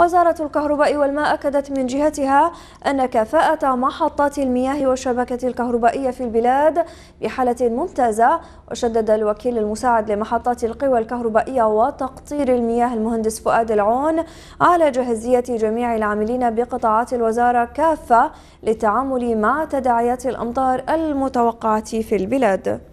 وزارة الكهرباء والماء أكدت من جهتها أن كفاءة محطات المياه والشبكة الكهربائية في البلاد بحالة ممتازة وشدد الوكيل المساعد لمحطات القوى الكهربائية وتقطير المياه المهندس فؤاد العون على جاهزية جميع العاملين بقطاعات الوزارة كافة للتعامل مع تداعيات الأمطار المتوقعة في البلاد